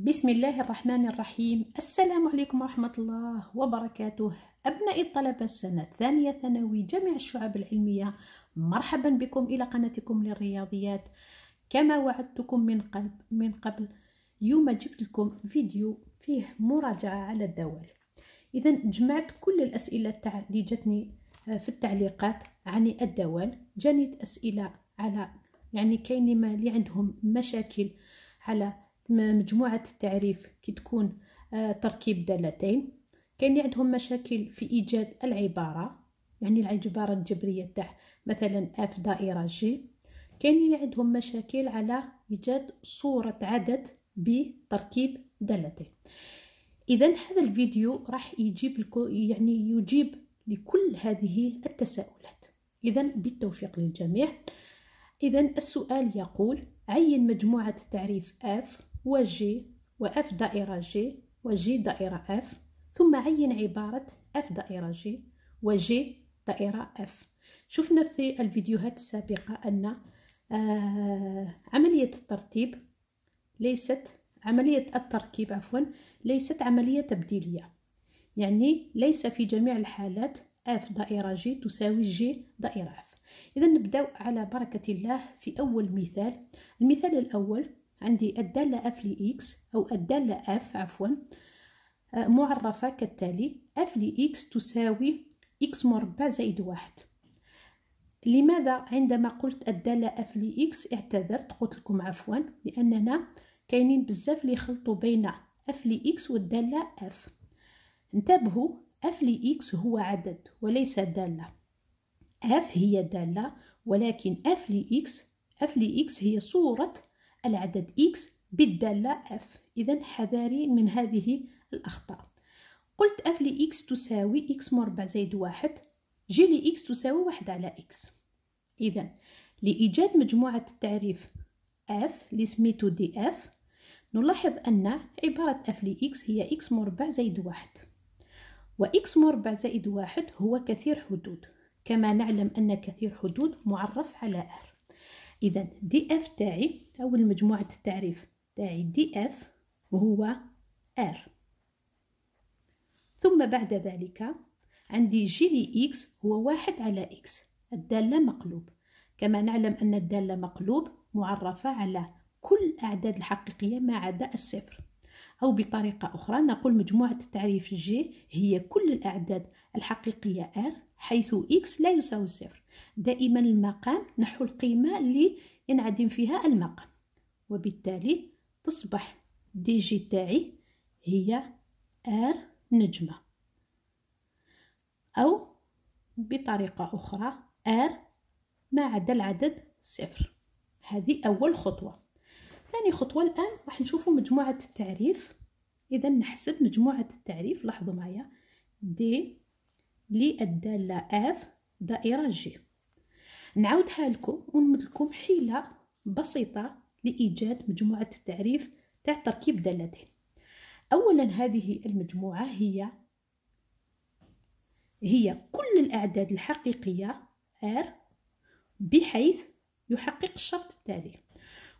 بسم الله الرحمن الرحيم السلام عليكم ورحمة الله وبركاته أبنائي الطلبة السنة الثانية ثانوي جميع الشعب العلمية مرحبا بكم إلى قناتكم للرياضيات كما وعدتكم من قبل, من قبل يوم جبت لكم فيديو فيه مراجعة على الدوال إذا جمعت كل الأسئلة اللي جتني آه، في التعليقات عن الدوال جانيت أسئلة على يعني كاين اللي عندهم مشاكل على مجموعة التعريف كي تكون آه، تركيب دالتين كان عندهم مشاكل في إيجاد العبارة يعني العبارة الجبرية تاع مثلا اف دائرة جي كاينين عندهم مشاكل على إيجاد صورة عدد بتركيب دالتين إذا هذا الفيديو راح يجيب يعني يجيب لكل هذه التساؤلات إذا بالتوفيق للجميع إذا السؤال يقول عين مجموعة تعريف F جي وإف دائرة جي وجي دائرة إف ثم عين عبارة إف دائرة جي وجي دائرة إف شفنا في الفيديوهات السابقة أن آه عملية الترتيب ليست عملية التركيب عفوا ليست عملية تبديلية يعني ليس في جميع الحالات اف دائرة جي تساوي جي دائرة اف إذا نبدأ على بركة الله في أول مثال المثال الأول عندي الدالة f لإكس أو الدالة f عفوا آه، معرفة كالتالي f لإكس تساوي x مربع زائد واحد لماذا عندما قلت الدالة f لإكس اعتذرت قلت لكم عفوا لأننا كاينين بزاف اللي يخلطوا بين f لإكس والدالة f انتبهوا f لإكس هو عدد وليس دالة f هي دالة ولكن f لإكس f لإكس هي صورة العدد X بالدالة F إذا حذاري من هذه الأخطاء قلت F لإكس تساوي X مربع زائد واحد جي لإكس تساوي واحد على X إذا لإيجاد مجموعة التعريف F اللي سميتو دي F نلاحظ أن عبارة F لإكس هي X مربع زائد واحد و x مربع زائد واحد هو كثير حدود كما نعلم أن كثير حدود معرف على R إذا دي اف تاعي أول مجموعة التعريف تاعي دي اف هو ار ثم بعد ذلك عندي جي لي إكس هو واحد على إكس الدالة مقلوب كما نعلم أن الدالة مقلوب معرفة على كل أعداد الحقيقية ما عدا الصفر أو بطريقة أخرى نقول مجموعة التعريف جي هي كل الأعداد الحقيقية ار حيث اكس لا يساوي الصفر دائما المقام نحو القيمة اللي ينعدم فيها المقام وبالتالي تصبح دي جي تاعي هي ار نجمة أو بطريقة أخرى ار ما عدا العدد صفر هذه أول خطوة ثاني خطوة الآن راح نشوفوا مجموعة التعريف إذا نحسب مجموعة التعريف لاحظوا معايا دي للدالة اف دائرة جي نعاودها لكم ونمد لكم حيلة بسيطة لإيجاد مجموعة التعريف تاع تركيب دالتين أولا هذه المجموعة هي هي كل الأعداد الحقيقية R بحيث يحقق الشرط التالي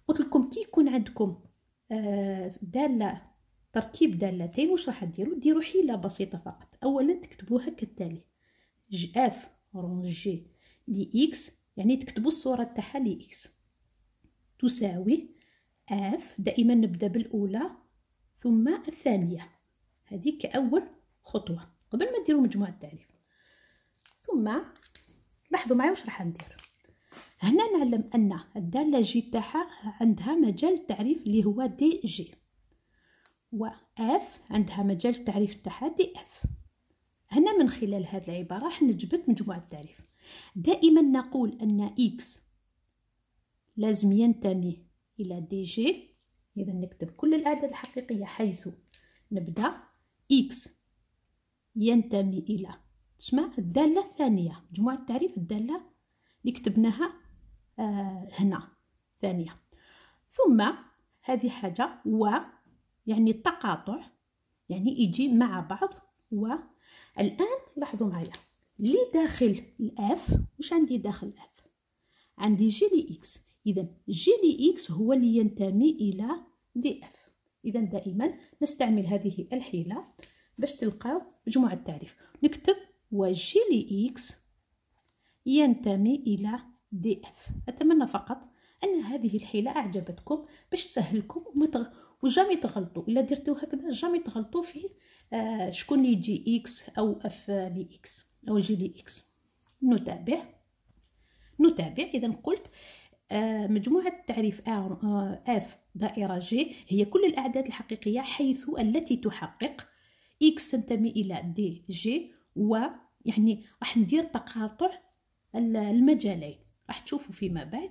قلت لكم كي يكون عندكم آه، دالة تركيب دالتين واش راح ديروا ديروا حيلة بسيطة فقط أولا تكتبوها كالتالي ج اف رونجي لإكس يعني تكتبوا الصورة تاعها لي إكس تساوي اف دائما نبدا بالاولى ثم الثانيه هذه كاول خطوه قبل ما نديرو مجموع التعريف ثم لاحظوا معايا واش راح ندير هنا نعلم ان الداله جي تاعها عندها مجال التعريف اللي هو دي جي و اف عندها مجال التعريف تاعها دي اف هنا من خلال هذه العبارة راح نجبد مجموعة التعريف دائما نقول أن إكس لازم ينتمي إلى دي جي إذا نكتب كل الأعداد الحقيقية حيث نبدأ إكس ينتمي إلى تسمع الدالة الثانية مجموعة التعريف الدالة اللي كتبناها آه هنا ثانية ثم هذه حاجة و يعني التقاطع يعني يجي مع بعض و الآن لاحظوا معايا لي داخل الأف واش عندي داخل الأف عندي جي لي إكس إذا جي لي إكس هو اللي ينتمي إلى دي أف إذا دائما نستعمل هذه الحيلة باش تلقاو مجموعة التعريف نكتب وجي لي إكس ينتمي إلى دي أف أتمنى فقط أن هذه الحيلة أعجبتكم باش تسهلكم وما وجامي تغلطوا الا درتو هكذا جامي تغلطوا في آه، شكون اللي يجي اكس او اف لي اكس او جي لي اكس نتابع نتابع اذا قلت آه، مجموعة تعريف آه، اف دائرة جي هي كل الأعداد الحقيقية حيث التي تحقق اكس تنتمي إلى دي جي و يعني راح ندير تقاطع المجالين راح تشوفوا فيما بعد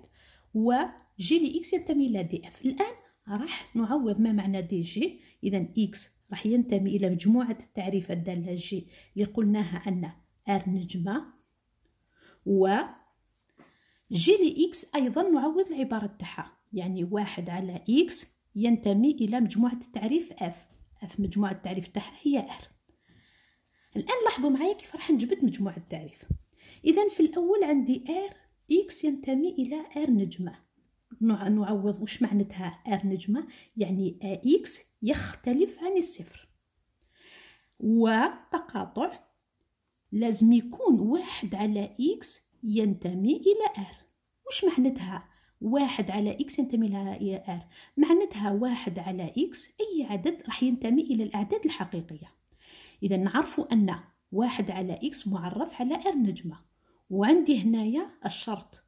و جي لي اكس ينتمي إلى دي اف الآن راح نعوض ما معنى دي جي إذا إكس راح ينتمي إلى مجموعة التعريفات الدالة جي اللي قلناها أن ار نجمة و جي لإكس أيضا نعوض العبارة تاعها يعني واحد على إكس ينتمي إلى مجموعة التعريف اف اف مجموعة التعريف تاعها هي ار الآن لاحظوا معايا كيف راح نجبد مجموعة التعريف إذا في الأول عندي ار إكس ينتمي إلى ار نجمة نعوض وش معناتها ار نجمة يعني اكس يختلف عن الصفر وتقاطع لازم يكون واحد على اكس ينتمي الى ار وش معناتها واحد على اكس ينتمي الى ار معناتها واحد على اكس اي عدد راح ينتمي الى الاعداد الحقيقيه اذا نعرف ان واحد على اكس معرف على ار نجمه وعندي هنايا الشرط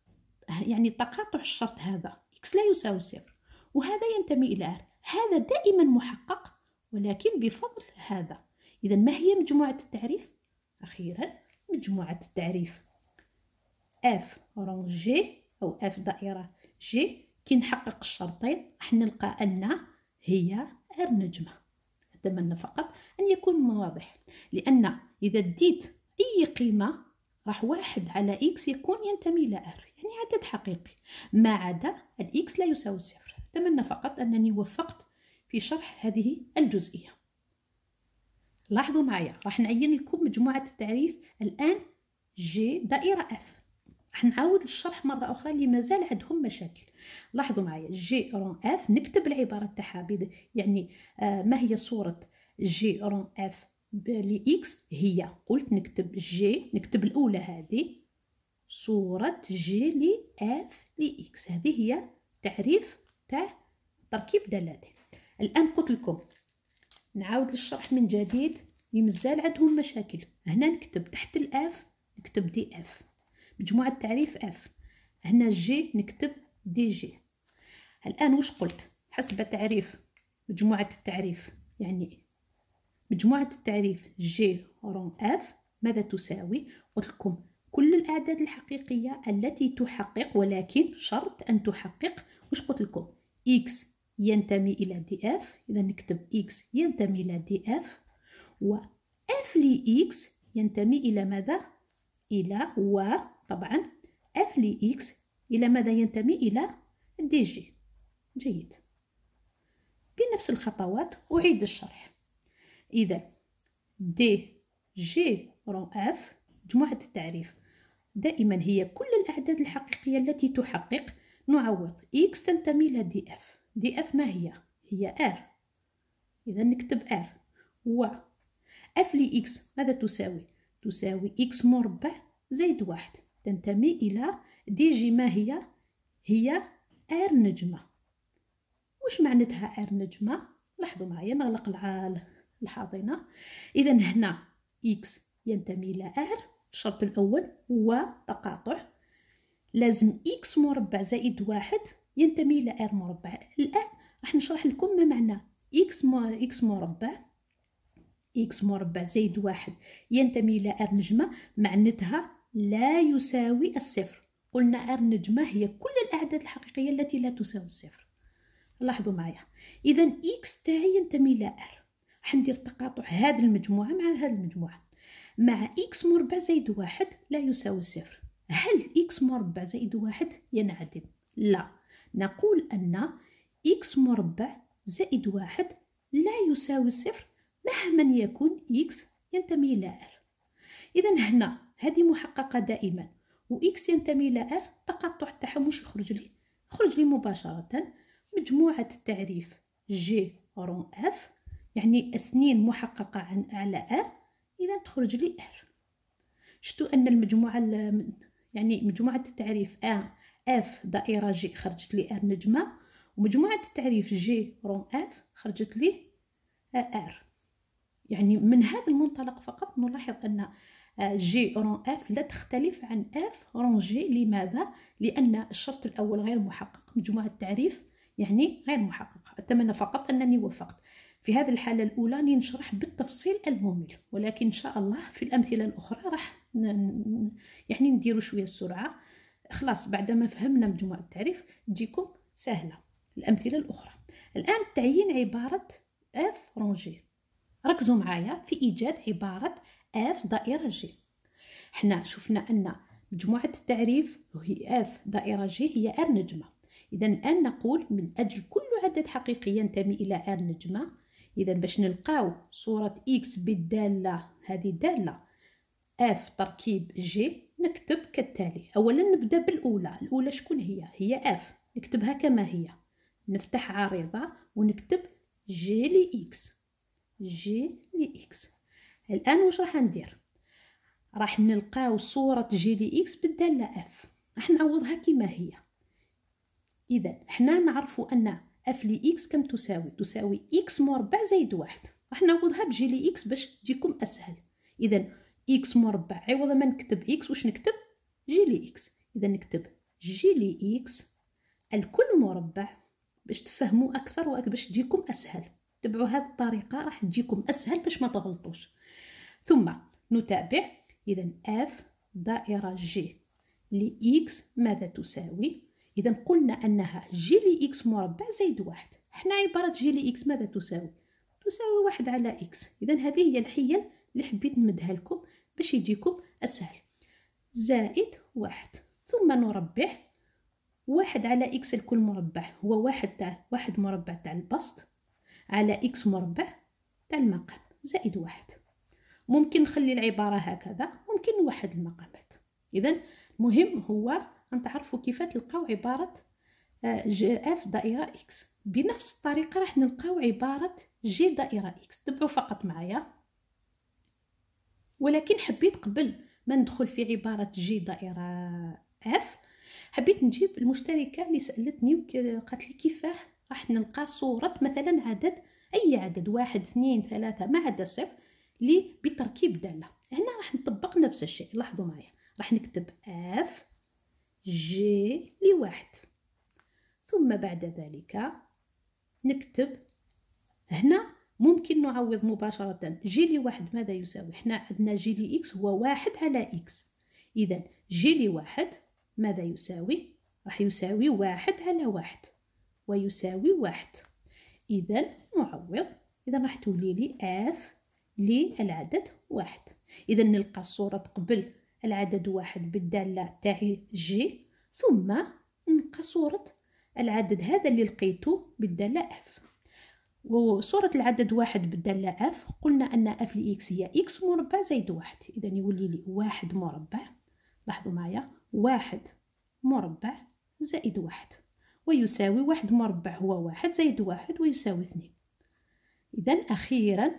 يعني تقاطع الشرط هذا إكس لا يساوي صفر وهذا ينتمي إلى ار هذا دائما محقق ولكن بفضل هذا إذا ما هي مجموعة التعريف؟ أخيرا مجموعة التعريف اف رون جي أو اف دائرة جي كي نحقق الشرطين راح نلقى أن هي ار نجمة أتمنى فقط أن يكون واضح لأن إذا ديت أي قيمة راح واحد على إكس يكون ينتمي إلى ار يعني عدد حقيقي ما عدا الإكس لا يساوي صفر أتمنى فقط أنني وفقت في شرح هذه الجزئية لاحظوا معايا راح نعين لكم مجموعة التعريف الآن جي دائرة اف راح نعاود الشرح مرة أخرى اللي مازال عندهم مشاكل لاحظوا معايا جي رون اف نكتب العبارة تاعها يعني آه ما هي صورة جي رون اف لإكس هي قلت نكتب جي نكتب الأولى هذه صورة جي لي اف لي اكس هذه هي تعريف تاع تركيب دلاله الان قلت لكم نعاود الشرح من جديد مازال عندهم مشاكل هنا نكتب تحت الاف نكتب دي اف مجموعة تعريف اف هنا جي نكتب دي جي الان واش قلت حسب تعريف مجموعة التعريف يعني مجموعة التعريف جي رون اف ماذا تساوي قلت لكم كل الأعداد الحقيقية التي تحقق ولكن شرط أن تحقق واش قلت لكم اكس ينتمي إلى دي اف إذا نكتب اكس ينتمي إلى دي اف و اف لي اكس ينتمي إلى ماذا إلى و طبعا اف لي اكس إلى ماذا ينتمي إلى دي جي جيد بنفس الخطوات أعيد الشرح إذا دي جي رو اف مجموعة التعريف دائما هي كل الأعداد الحقيقية التي تحقق نعوض x تنتمي إلى df df ما هي؟ هي r إذا نكتب r و f x ماذا تساوي؟ تساوي x مربع زائد واحد تنتمي إلى دي جي ما هي؟ هي r نجمة وش معنتها r نجمة؟ لاحظوا معايا نغلق الحاضنة إذا هنا x ينتمي إلى r الشرط الأول هو تقاطع لازم إكس مربع زائد واحد ينتمي إلى إر مربع الآن راح نشرح لكم ما معنى إكس إكس مربع إكس مربع زائد واحد ينتمي إلى إر نجمة معنتها لا يساوي الصفر قلنا إر نجمة هي كل الأعداد الحقيقية التي لا تساوي الصفر لاحظوا معايا إذا إكس تاعي ينتمي إلى إر راح ندير تقاطع هذه المجموعة مع هذه المجموعة مع إكس مربع زائد واحد لا يساوي صفر هل إكس مربع زائد واحد ينعدم؟ لا نقول أن إكس مربع زائد واحد لا يساوي صفر مهما يكون إكس ينتمي إلى R إذا هنا هذه محققة دائما وإكس ينتمي إلى R تقطع تاعها يخرج لي خرج لي مباشرة مجموعة التعريف جي رون اف يعني سنين محققة عن على ار اذا تخرج لي ار شتو ان المجموعه يعني مجموعه التعريف ا اف دائره جي خرجت لي ار نجمه ومجموعه التعريف جي روم اف خرجت لي ار يعني من هذا المنطلق فقط نلاحظ ان جي رون اف لا تختلف عن اف رون جي لماذا لان الشرط الاول غير محقق مجموعه التعريف يعني غير محقق اتمنى فقط انني وفقت في هذه الحالة الأولى نشرح بالتفصيل الممل ولكن إن شاء الله في الأمثلة الأخرى راح يعني نديرو شوية السرعة خلاص بعد ما فهمنا مجموعة التعريف تجيكم سهلة الأمثلة الأخرى الآن تعيين عبارة اف رونجي ركزوا معايا في إيجاد عبارة F دائرة جي حنا شفنا أن مجموعة التعريف وهي F دائرة جي هي R نجمة إذا الآن نقول من أجل كل عدد حقيقي ينتمي إلى R نجمة اذا باش نلقاو صوره اكس بالداله هذه داله اف تركيب جي نكتب كالتالي اولا نبدا بالاولى الاولى شكون هي هي اف نكتبها كما هي نفتح عارضه ونكتب جي لاكس جي لاكس الان واش راح ندير راح نلقاو صوره جي لاكس بالداله اف راح نعوضها كما هي اذا حنا نعرفوا ان اف لي اكس كم تساوي تساوي اكس مربع زائد واحد راح نعوضها بجي لي اكس باش تجيكم اسهل اذا اكس مربع عوض ما نكتب اكس واش نكتب جي لي اكس اذا نكتب جي لي اكس الكل مربع باش تفهموا اكثر واكثر باش تجيكم اسهل تبعوا هذه الطريقه راح تجيكم اسهل باش ما تغلطوش ثم نتابع اذا اف دائره جي لاكس ماذا تساوي إذا قلنا أنها جيلي إكس مربع زائد واحد حنا عبارة جيلي إكس ماذا تساوي؟ تساوي واحد على إكس إذا هذه هي الحيل اللي حبيت نمدها لكم باش يجيكم أسهل زائد واحد ثم نربع واحد على إكس الكل مربع هو واحد تاع واحد مربع تاع البسط على إكس مربع تاع المقام زائد واحد ممكن نخلي العبارة هكذا ممكن نوحد المقامات إذا المهم هو غنتعرفوا كيف تلقاو عباره جي آه، اف دائره اكس بنفس الطريقه راح نلقاو عباره جي دائره اكس تبعوا فقط معايا ولكن حبيت قبل ما ندخل في عباره جي دائره اف حبيت نجيب المشتركه اللي سالتني وقالت لي كيفاه راح نلقى صوره مثلا عدد اي عدد واحد اثنين ثلاثة ما عدا صفر لي بتركيب دالة هنا راح نطبق نفس الشيء لاحظوا معايا راح نكتب اف جي لواحد ثم بعد ذلك نكتب هنا ممكن نعوض مباشرة جي لواحد ماذا يساوي؟ حنا عندنا جي لإكس هو واحد على إكس إذا جي لواحد ماذا يساوي؟ راح يساوي واحد على واحد ويساوي واحد إذا نعوض إذا راح تولي لي إف للعدد واحد إذا نلقى الصورة قبل العدد واحد بالدالة تاع جي ثم نلقى صورة العدد هذا اللي لقيته بالدالة اف وصورة العدد واحد بالدالة اف قلنا أن اف لإكس هي إكس مربع زائد واحد إذا يولي لي واحد مربع لاحظوا معايا واحد مربع زائد واحد ويساوي واحد مربع هو واحد زائد واحد ويساوي اثنين إذا أخيرا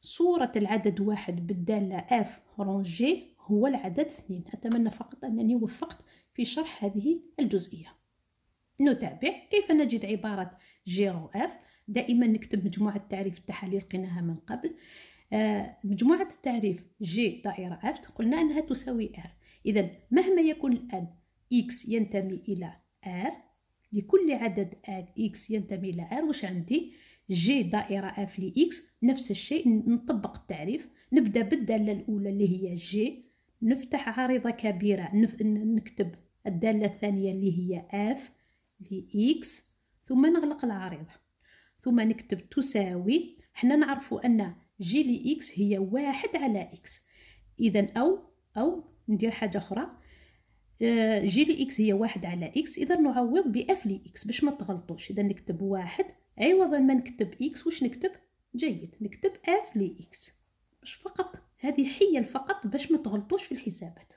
صورة العدد واحد بالدالة اف رونجي هو العدد اثنين أتمنى فقط أنني وفقت في شرح هذه الجزئية نتابع كيف نجد عبارة جيرو اف دائما نكتب مجموعة تعريف التحاليل قيناها من قبل آه، مجموعة التعريف جي دائرة اف قلنا أنها تساوي ار إذا مهما يكون الآن اكس ينتمي إلى ار لكل عدد اكس ينتمي إلى ار واش عندي جي دائرة اف لإكس نفس الشيء نطبق التعريف نبدأ بالدالة الأولى اللي هي جي نفتح عارضة كبيرة نف... نكتب الدالة الثانية اللي هي اف لإكس ثم نغلق العارضة ثم نكتب تساوي حنا نعرفوا أن جي لإكس هي واحد على إكس إذا أو أو ندير حاجة أخرى جي آه، لإكس هي واحد على إكس إذا نعوض بإف لإكس باش ما تغلطوش إذا نكتب واحد عوضا أيوة، ما نكتب إكس واش نكتب جيد نكتب اف لإكس باش فقط هذه حيل فقط باش ما تغلطوش في الحسابات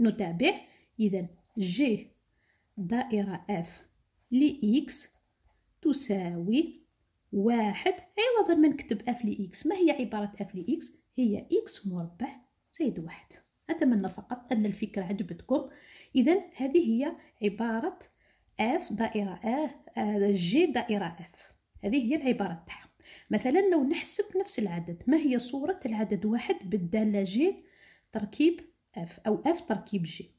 نتابع إذا جي دائرة اف لإكس تساوي واحد عوضا ما نكتب اف لإكس ما هي عبارة اف لإكس هي إكس مربع زائد واحد أتمنى فقط أن الفكرة عجبتكم إذا هذه هي عبارة اف دائرة اف آه، جي دائرة اف هذه هي العبارة تاعها مثلا لو نحسب نفس العدد ما هي صورة العدد واحد بالدالة جي تركيب اف أو اف تركيب جي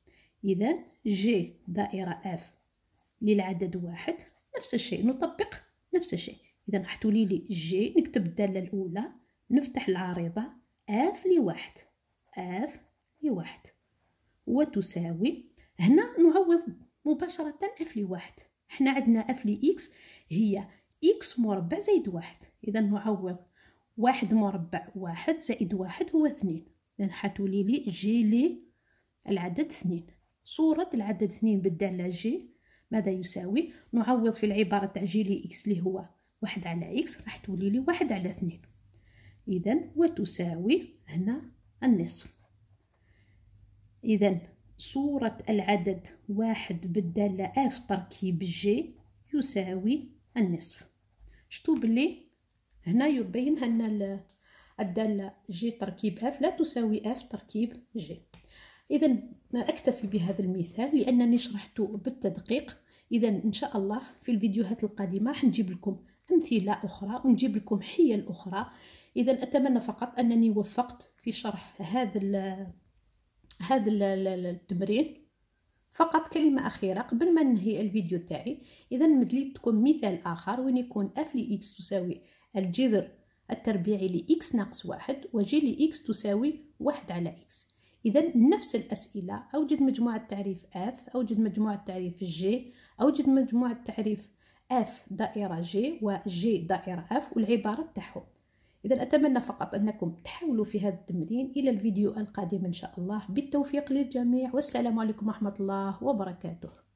إذا جي دائرة اف للعدد واحد نفس الشيء نطبق نفس الشيء إذا راح تولي لي جي نكتب الدالة الأولى نفتح العارضة اف لواحد اف لواحد وتساوي هنا نعوض مباشرة اف لواحد حنا عندنا اف لإكس هي إكس مربع زائد واحد إذا نعوض واحد مربع واحد زائد واحد هو اثنين إذا حتولي لي جي لي العدد اثنين صورة العدد اثنين بالدالة جي ماذا يساوي نعوض في العبارة تاع جي لي إكس اللي هو واحد على إكس راح تولي لي واحد على اثنين إذا وتساوي هنا النصف إذا صورة العدد واحد بالدالة اف تركيب جي يساوي النصف شتو بلي هنا يبين ان الداله جي تركيب اف لا تساوي اف تركيب جي اذا اكتفي بهذا المثال لانني شرحته بالتدقيق اذا ان شاء الله في الفيديوهات القادمه راح نجيب لكم امثله اخرى ونجيب لكم حيل اخرى اذا اتمنى فقط انني وفقت في شرح هذا هذا التمرين فقط كلمة أخيرة قبل ما ننهي الفيديو تاعي إذا مدليتكم مثال آخر وين يكون اف لإكس تساوي الجذر التربيعي لإكس ناقص واحد وجي لإكس تساوي واحد على إكس إذا نفس الأسئلة أوجد مجموعة تعريف اف أوجد مجموعة تعريف جي أوجد مجموعة تعريف اف دائرة جي وجي دائرة اف والعبارة تاعهم إذا أتمنى فقط أنكم تحاولوا في هذا التمرين إلى الفيديو القادم إن شاء الله بالتوفيق للجميع والسلام عليكم ورحمة الله وبركاته